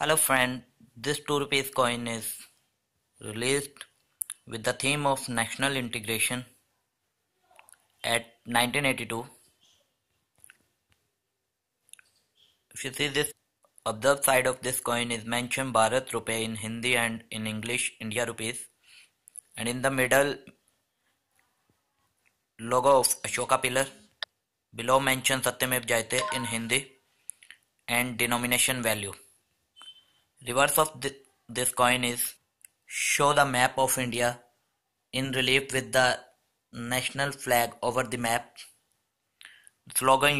Hello friend, this 2 rupees coin is released with the theme of national integration at 1982. If you see this observed side of this coin is mentioned Bharat Rupee in Hindi and in English India rupees and in the middle logo of Ashoka pillar below mentioned Satyamev Jayate in Hindi and denomination value. Reverse of th this coin is show the map of India in relief with the national flag over the map. The slogan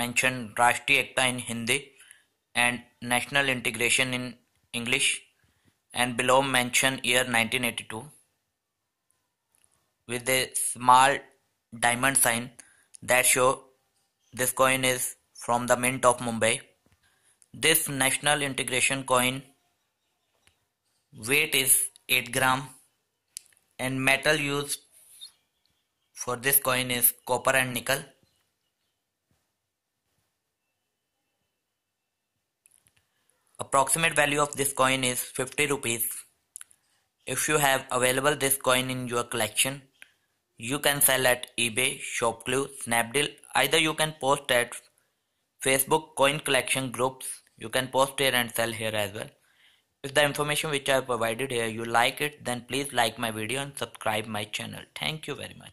mentioned Rashtriya Ekta in Hindi and National Integration in English and below mention year 1982 with a small diamond sign that show this coin is from the mint of Mumbai. This National Integration coin weight is 8 gram and metal used for this coin is copper and nickel. Approximate value of this coin is 50 rupees. If you have available this coin in your collection, you can sell at eBay, ShopClue, Snapdeal, either you can post at Facebook coin collection groups. You can post here and sell here as well. If the information which I provided here you like it then please like my video and subscribe my channel. Thank you very much.